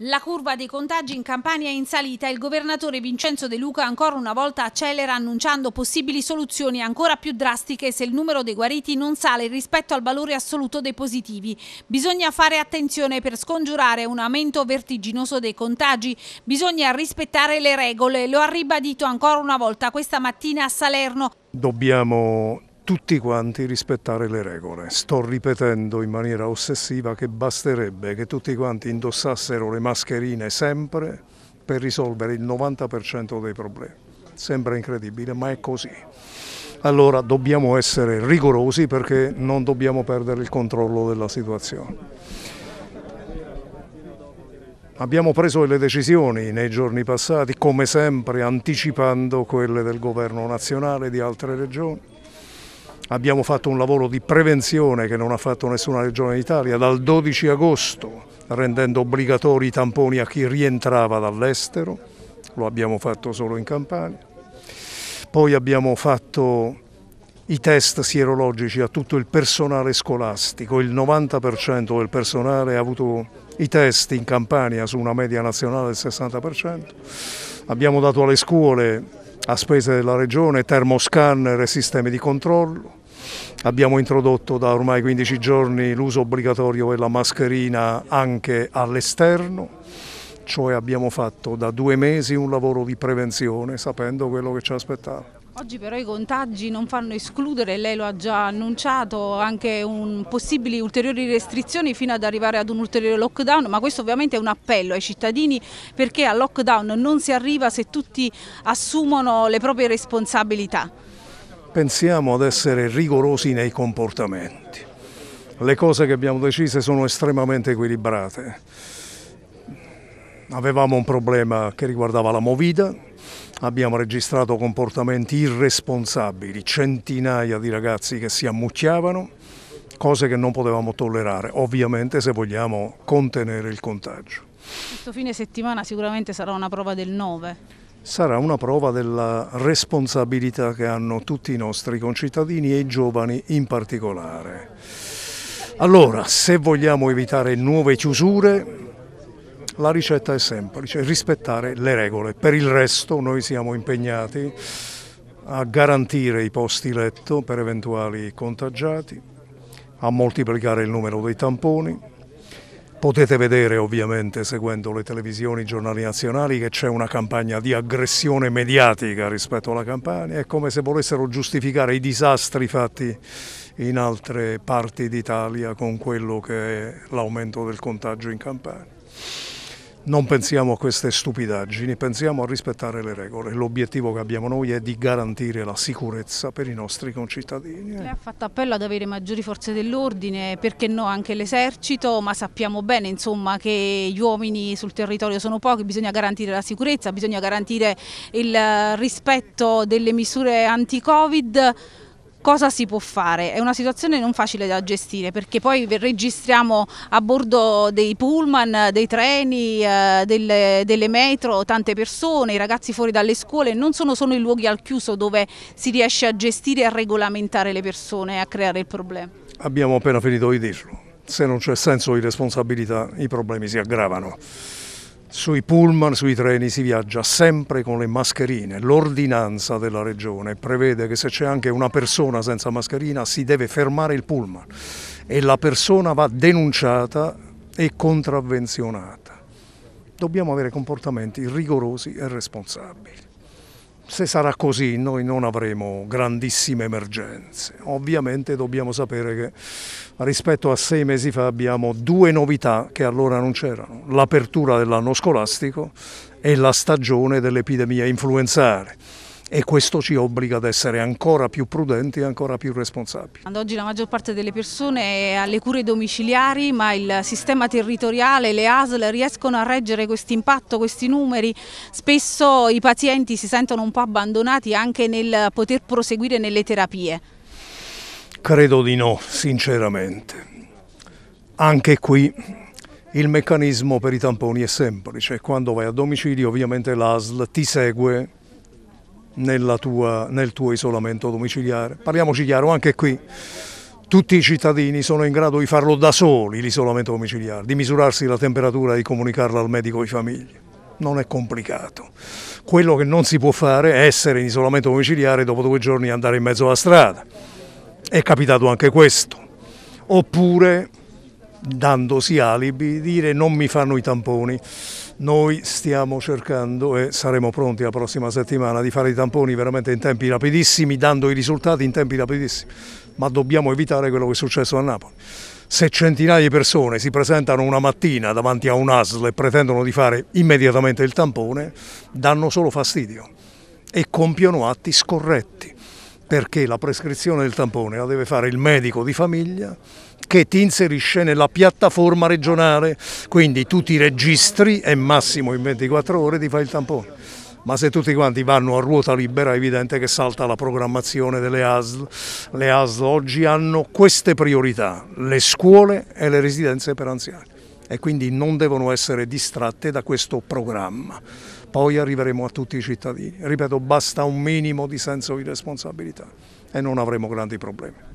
La curva dei contagi in Campania è in salita e il governatore Vincenzo De Luca ancora una volta accelera annunciando possibili soluzioni ancora più drastiche se il numero dei guariti non sale rispetto al valore assoluto dei positivi. Bisogna fare attenzione per scongiurare un aumento vertiginoso dei contagi, bisogna rispettare le regole, lo ha ribadito ancora una volta questa mattina a Salerno. Dobbiamo tutti quanti rispettare le regole. Sto ripetendo in maniera ossessiva che basterebbe che tutti quanti indossassero le mascherine sempre per risolvere il 90% dei problemi. Sembra incredibile, ma è così. Allora dobbiamo essere rigorosi perché non dobbiamo perdere il controllo della situazione. Abbiamo preso delle decisioni nei giorni passati, come sempre anticipando quelle del governo nazionale e di altre regioni Abbiamo fatto un lavoro di prevenzione che non ha fatto nessuna regione d'Italia dal 12 agosto, rendendo obbligatori i tamponi a chi rientrava dall'estero, lo abbiamo fatto solo in Campania. Poi abbiamo fatto i test sierologici a tutto il personale scolastico, il 90% del personale ha avuto i test in Campania su una media nazionale del 60%. Abbiamo dato alle scuole a spese della Regione termoscanner e sistemi di controllo. Abbiamo introdotto da ormai 15 giorni l'uso obbligatorio della mascherina anche all'esterno, cioè abbiamo fatto da due mesi un lavoro di prevenzione sapendo quello che ci aspettava. Oggi però i contagi non fanno escludere, lei lo ha già annunciato, anche possibili ulteriori restrizioni fino ad arrivare ad un ulteriore lockdown, ma questo ovviamente è un appello ai cittadini perché al lockdown non si arriva se tutti assumono le proprie responsabilità. Pensiamo ad essere rigorosi nei comportamenti. Le cose che abbiamo decise sono estremamente equilibrate avevamo un problema che riguardava la movida, abbiamo registrato comportamenti irresponsabili, centinaia di ragazzi che si ammucchiavano, cose che non potevamo tollerare, ovviamente se vogliamo contenere il contagio. Questo fine settimana sicuramente sarà una prova del 9 sarà una prova della responsabilità che hanno tutti i nostri concittadini e i giovani in particolare. Allora, se vogliamo evitare nuove chiusure, la ricetta è semplice, rispettare le regole. Per il resto noi siamo impegnati a garantire i posti letto per eventuali contagiati, a moltiplicare il numero dei tamponi. Potete vedere ovviamente seguendo le televisioni, i giornali nazionali che c'è una campagna di aggressione mediatica rispetto alla Campania, è come se volessero giustificare i disastri fatti in altre parti d'Italia con quello che è l'aumento del contagio in Campania non pensiamo a queste stupidaggini, pensiamo a rispettare le regole. L'obiettivo che abbiamo noi è di garantire la sicurezza per i nostri concittadini. Eh. Lei ha fatto appello ad avere maggiori forze dell'ordine, perché no anche l'esercito, ma sappiamo bene insomma, che gli uomini sul territorio sono pochi, bisogna garantire la sicurezza, bisogna garantire il eh, rispetto delle misure anti-Covid cosa si può fare? È una situazione non facile da gestire perché poi registriamo a bordo dei pullman, dei treni, eh, delle, delle, metro tante persone, i ragazzi fuori dalle scuole, non sono solo i luoghi al chiuso dove si riesce a gestire e a regolamentare le persone e a creare il problema. Abbiamo appena finito di dirlo, se non c'è senso di responsabilità i problemi si aggravano. Sui pullman, sui treni si viaggia sempre con le mascherine. L'ordinanza della regione prevede che se c'è anche una persona senza mascherina si deve fermare il pullman e la persona va denunciata e contravvenzionata. Dobbiamo avere comportamenti rigorosi e responsabili. Se sarà così noi non avremo grandissime emergenze. Ovviamente dobbiamo sapere che rispetto a sei mesi fa abbiamo due novità che allora non c'erano. L'apertura dell'anno scolastico e la stagione dell'epidemia influenzale e questo ci obbliga ad essere ancora più prudenti e ancora più responsabili. Ad oggi la maggior parte delle persone è alle cure domiciliari ma il sistema territoriale, le ASL riescono a reggere questo impatto, questi numeri, spesso i pazienti si sentono un po' abbandonati anche nel poter proseguire nelle terapie. Credo di no, sinceramente. Anche qui il meccanismo per i tamponi è semplice, quando vai a domicilio ovviamente l'ASL ti segue tua, nel tuo isolamento domiciliare. Parliamoci chiaro, anche qui tutti i cittadini sono in grado di farlo da soli l'isolamento domiciliare, di misurarsi la temperatura e di comunicarla al medico di famiglia. Non è complicato. Quello che non si può fare è essere in isolamento domiciliare e dopo due giorni andare in mezzo alla strada. È capitato anche questo. Oppure, dandosi alibi, dire non mi fanno i tamponi. Noi stiamo cercando e saremo pronti la prossima settimana di fare i tamponi veramente in tempi rapidissimi, dando i risultati in tempi rapidissimi, ma dobbiamo evitare quello che è successo a Napoli se centinaia di persone si presentano una mattina davanti a un ASL e pretendono di fare immediatamente il tampone, danno solo fastidio e compiono atti scorretti, perché la prescrizione del tampone la deve fare il medico di famiglia che ti inserisce nella piattaforma regionale, quindi tu ti registri e massimo in 24 ore ti fai il tampone. Ma se tutti quanti vanno a ruota libera è evidente che salta la programmazione delle ASL. Le ASL oggi hanno queste priorità, le scuole e le residenze per anziani e quindi non devono essere distratte da questo programma. Poi arriveremo a tutti i cittadini. Ripeto, basta un minimo di senso di responsabilità e non avremo grandi problemi.